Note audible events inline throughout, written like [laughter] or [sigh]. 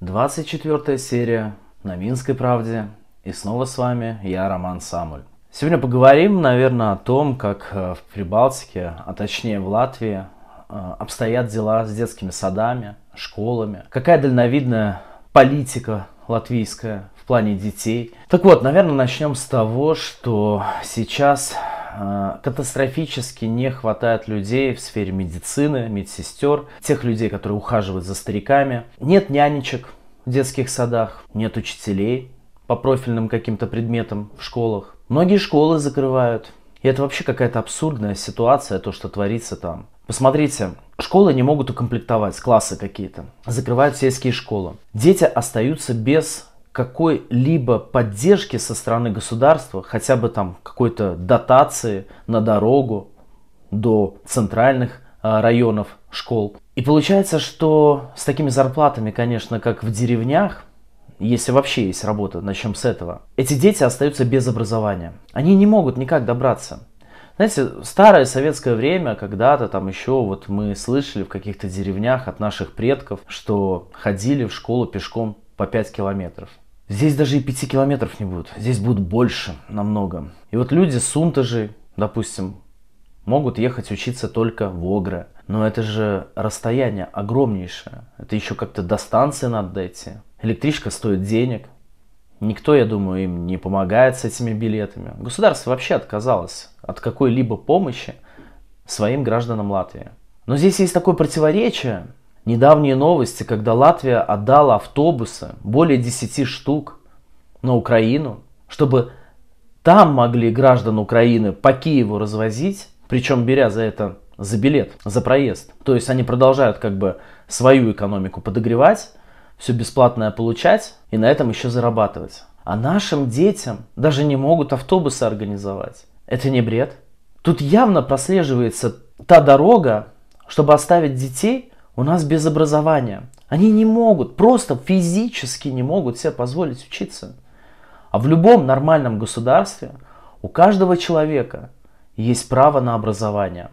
24 серия на Минской правде. И снова с вами я, Роман Самуль. Сегодня поговорим, наверное, о том, как э, в Прибалтике, а точнее в Латвии, э, обстоят дела с детскими садами, школами. Какая дальновидная политика латвийская в плане детей. Так вот, наверное, начнем с того, что сейчас Э, катастрофически не хватает людей в сфере медицины, медсестер, тех людей, которые ухаживают за стариками. Нет нянечек в детских садах, нет учителей по профильным каким-то предметам в школах. Многие школы закрывают. И это вообще какая-то абсурдная ситуация, то, что творится там. Посмотрите, школы не могут укомплектовать, классы какие-то. Закрывают сельские школы. Дети остаются без какой-либо поддержки со стороны государства, хотя бы там какой-то дотации на дорогу до центральных а, районов школ. И получается, что с такими зарплатами, конечно, как в деревнях, если вообще есть работа, начнем с этого, эти дети остаются без образования. Они не могут никак добраться. Знаете, старое советское время, когда-то там еще вот мы слышали в каких-то деревнях от наших предков, что ходили в школу пешком по 5 километров. Здесь даже и 5 километров не будет. Здесь будет больше намного. И вот люди с Унтажи, допустим, могут ехать учиться только в Огре. Но это же расстояние огромнейшее. Это еще как-то до станции надо дойти. Электричка стоит денег. Никто, я думаю, им не помогает с этими билетами. Государство вообще отказалось от какой-либо помощи своим гражданам Латвии. Но здесь есть такое противоречие, Недавние новости, когда Латвия отдала автобусы, более 10 штук, на Украину, чтобы там могли граждан Украины по Киеву развозить, причем беря за это за билет, за проезд. То есть они продолжают как бы свою экономику подогревать, все бесплатное получать и на этом еще зарабатывать. А нашим детям даже не могут автобусы организовать. Это не бред. Тут явно прослеживается та дорога, чтобы оставить детей у нас без образования. Они не могут, просто физически не могут себе позволить учиться. А в любом нормальном государстве у каждого человека есть право на образование.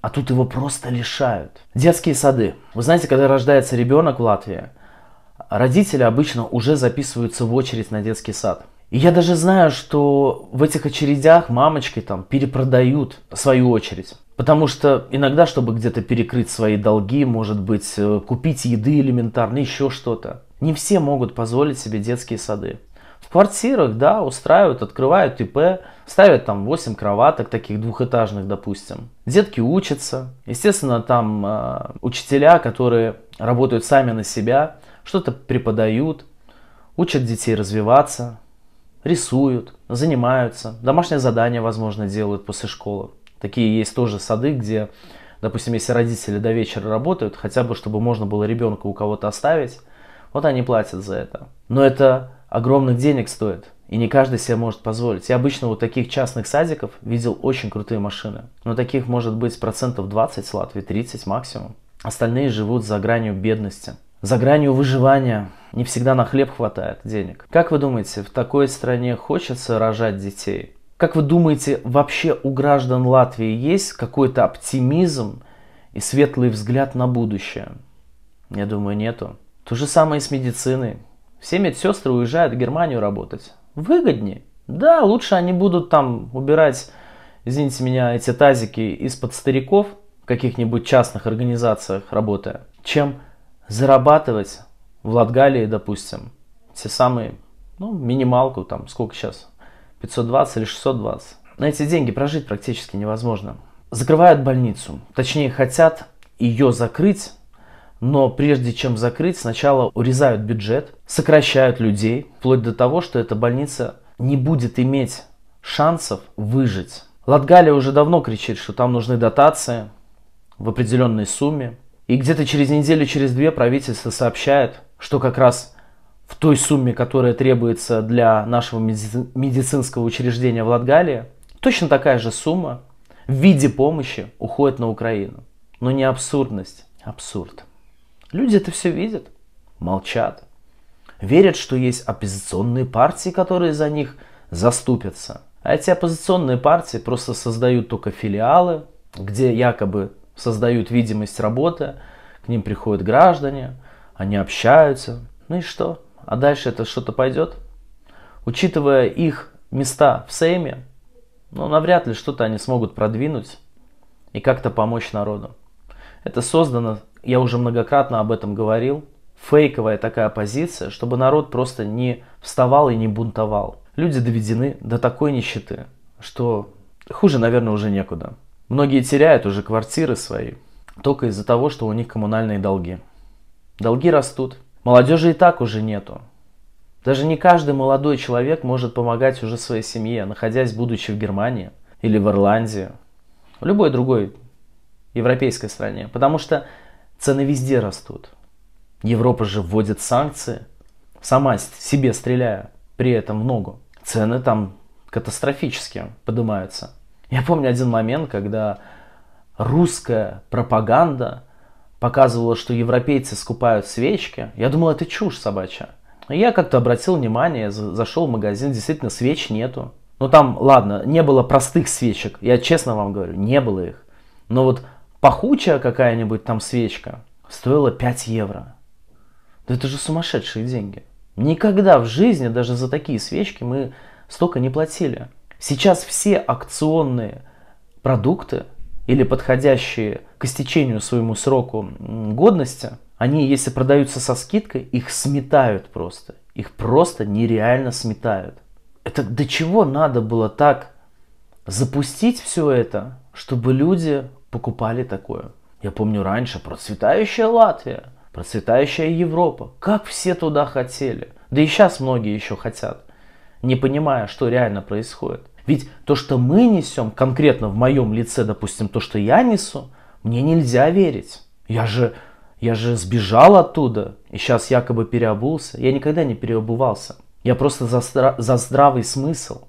А тут его просто лишают. Детские сады. Вы знаете, когда рождается ребенок в Латвии, родители обычно уже записываются в очередь на детский сад. И я даже знаю, что в этих очередях мамочки там перепродают свою очередь. Потому что иногда, чтобы где-то перекрыть свои долги, может быть, э, купить еды элементарно, еще что-то. Не все могут позволить себе детские сады. В квартирах, да, устраивают, открывают ИП, ставят там 8 кроваток, таких двухэтажных, допустим. Детки учатся. Естественно, там э, учителя, которые работают сами на себя, что-то преподают, учат детей развиваться, рисуют, занимаются, домашнее задание, возможно, делают после школы. Такие есть тоже сады, где, допустим, если родители до вечера работают, хотя бы чтобы можно было ребенка у кого-то оставить, вот они платят за это. Но это огромных денег стоит. И не каждый себе может позволить. Я обычно у таких частных садиков видел очень крутые машины. Но таких может быть процентов 20 с Латвии, 30 максимум. Остальные живут за гранью бедности. За гранью выживания не всегда на хлеб хватает денег. Как вы думаете, в такой стране хочется рожать детей? Как вы думаете, вообще у граждан Латвии есть какой-то оптимизм и светлый взгляд на будущее? Я думаю, нету. То же самое и с медициной. Все медсестры уезжают в Германию работать. Выгоднее. Да, лучше они будут там убирать, извините меня, эти тазики из-под стариков в каких-нибудь частных организациях работая, чем зарабатывать в Латгалии, допустим, те самые, ну, минималку там, сколько сейчас, 520 или 620. На эти деньги прожить практически невозможно. Закрывают больницу, точнее хотят ее закрыть, но прежде чем закрыть, сначала урезают бюджет, сокращают людей, вплоть до того, что эта больница не будет иметь шансов выжить. Латгалия уже давно кричит, что там нужны дотации в определенной сумме. И где-то через неделю, через две правительство сообщает, что как раз в той сумме, которая требуется для нашего медицинского учреждения в Латгалии, точно такая же сумма в виде помощи уходит на Украину. Но не абсурдность, абсурд. Люди это все видят, молчат, верят, что есть оппозиционные партии, которые за них заступятся. А эти оппозиционные партии просто создают только филиалы, где якобы создают видимость работы, к ним приходят граждане, они общаются. Ну и что? а дальше это что-то пойдет. Учитывая их места в Сейме, ну, навряд ли что-то они смогут продвинуть и как-то помочь народу. Это создано, я уже многократно об этом говорил, фейковая такая позиция, чтобы народ просто не вставал и не бунтовал. Люди доведены до такой нищеты, что хуже, наверное, уже некуда. Многие теряют уже квартиры свои только из-за того, что у них коммунальные долги. Долги растут, Молодежи и так уже нету. Даже не каждый молодой человек может помогать уже своей семье, находясь будучи в Германии или в Ирландии, в любой другой европейской стране, потому что цены везде растут. Европа же вводит санкции, сама себе стреляя при этом в ногу. Цены там катастрофически поднимаются. Я помню один момент, когда русская пропаганда показывала, что европейцы скупают свечки, я думал, это чушь собачья. И я как-то обратил внимание, зашел в магазин, действительно свеч нету. Ну там, ладно, не было простых свечек, я честно вам говорю, не было их. Но вот пахучая какая-нибудь там свечка стоила 5 евро. Да это же сумасшедшие деньги. Никогда в жизни даже за такие свечки мы столько не платили. Сейчас все акционные продукты или подходящие к истечению своему сроку годности, они, если продаются со скидкой, их сметают просто. Их просто нереально сметают. Это до чего надо было так запустить все это, чтобы люди покупали такое? Я помню раньше процветающая Латвия, процветающая Европа. Как все туда хотели. Да и сейчас многие еще хотят, не понимая, что реально происходит. Ведь то, что мы несем, конкретно в моем лице, допустим, то, что я несу, мне нельзя верить. Я же, я же сбежал оттуда и сейчас якобы переобулся. Я никогда не переобувался. Я просто за, стра- за здравый смысл,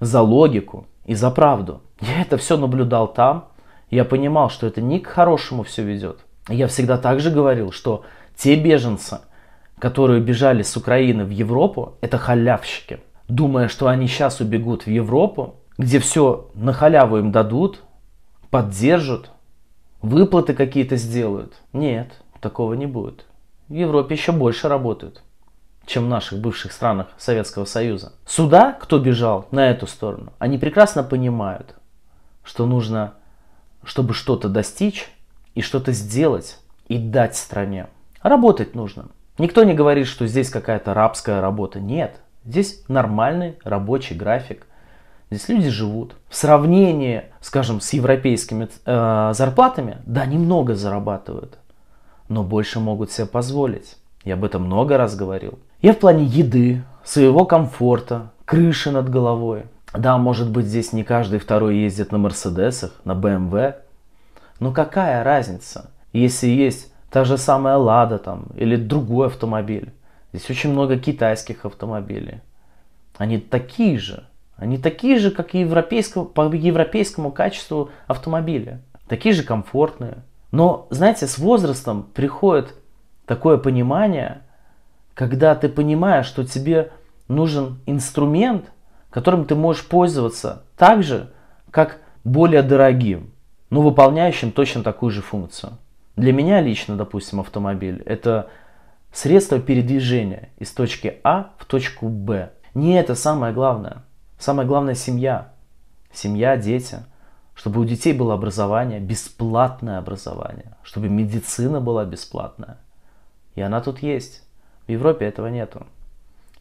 за логику и за правду. Я это все наблюдал там. Я понимал, что это не к хорошему все ведет. Я всегда также говорил, что те беженцы, которые бежали с Украины в Европу, это халявщики – думая, что они сейчас убегут в Европу, где все на халяву им дадут, поддержат, выплаты какие-то сделают. Нет, такого не будет. В Европе еще больше работают, чем в наших бывших странах Советского Союза. Сюда, кто бежал на эту сторону, они прекрасно понимают, что нужно, чтобы что-то достичь и что-то сделать и дать стране. Работать нужно. Никто не говорит, что здесь какая-то рабская работа. Нет. Здесь нормальный рабочий график. Здесь люди живут. В сравнении, скажем, с европейскими э, зарплатами, да, немного зарабатывают, но больше могут себе позволить. Я об этом много раз говорил. Я в плане еды, своего комфорта, крыши над головой. Да, может быть, здесь не каждый второй ездит на Мерседесах, на БМВ. Но какая разница, если есть та же самая Лада там или другой автомобиль? Здесь очень много китайских автомобилей. Они такие же. Они такие же, как и европейского, по европейскому качеству автомобиля. Такие же комфортные. Но, знаете, с возрастом приходит такое понимание, когда ты понимаешь, что тебе нужен инструмент, которым ты можешь пользоваться так же, как более дорогим, но выполняющим точно такую же функцию. Для меня лично, допустим, автомобиль – это Средство передвижения из точки А в точку Б. Не это самое главное. Самое главное семья. Семья, дети. Чтобы у детей было образование, бесплатное образование. Чтобы медицина была бесплатная. И она тут есть. В Европе этого нету.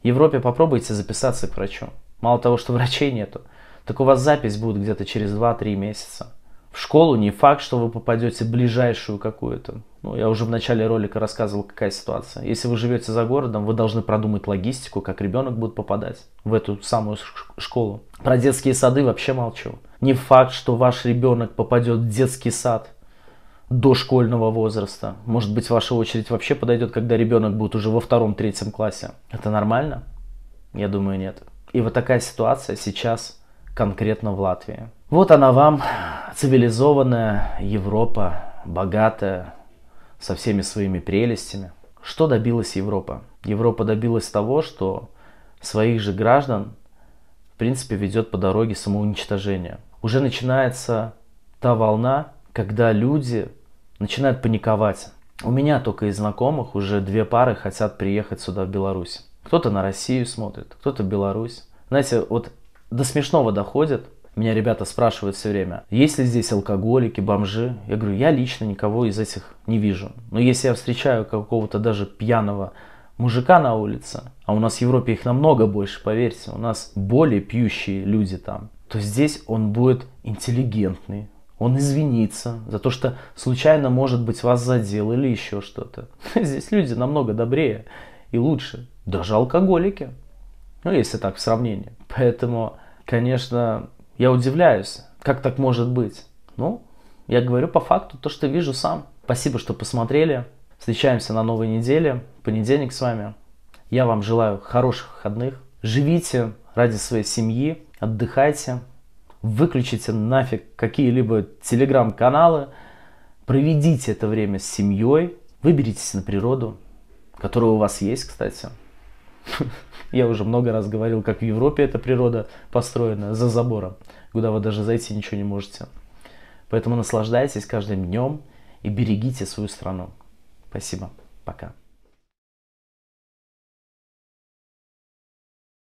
В Европе попробуйте записаться к врачу. Мало того, что врачей нету, так у вас запись будет где-то через 2-3 месяца в школу, не факт, что вы попадете ближайшую какую-то. Ну, я уже в начале ролика рассказывал, какая ситуация. Если вы живете за городом, вы должны продумать логистику, как ребенок будет попадать в эту самую школу. Про детские сады вообще молчу. Не факт, что ваш ребенок попадет в детский сад до школьного возраста. Может быть, ваша очередь вообще подойдет, когда ребенок будет уже во втором-третьем классе. Это нормально? Я думаю, нет. И вот такая ситуация сейчас конкретно в Латвии. Вот она вам, цивилизованная Европа, богатая, со всеми своими прелестями. Что добилась Европа? Европа добилась того, что своих же граждан, в принципе, ведет по дороге самоуничтожения. Уже начинается та волна, когда люди начинают паниковать. У меня только из знакомых уже две пары хотят приехать сюда, в Беларусь. Кто-то на Россию смотрит, кто-то в Беларусь. Знаете, вот до смешного доходит, меня ребята спрашивают все время, есть ли здесь алкоголики, бомжи? Я говорю, я лично никого из этих не вижу. Но если я встречаю какого-то даже пьяного мужика на улице, а у нас в Европе их намного больше, поверьте, у нас более пьющие люди там, то здесь он будет интеллигентный, он извинится за то, что случайно, может быть, вас задел или еще что-то. [laughs] Здесь люди намного добрее и лучше, даже алкоголики, ну, если так в сравнении. Поэтому, конечно, я удивляюсь, как так может быть. Ну, я говорю по факту то, что вижу сам. Спасибо, что посмотрели. Встречаемся на новой неделе, понедельник с вами. Я вам желаю хороших выходных. Живите ради своей семьи, отдыхайте, выключите нафиг какие-либо телеграм-каналы, проведите это время с семьей, выберитесь на природу, которая у вас есть, кстати. [laughs] Я уже много раз говорил, как в Европе эта природа построена за забором, куда вы даже зайти ничего не можете. Поэтому наслаждайтесь каждым днем и берегите свою страну. Спасибо. Пока.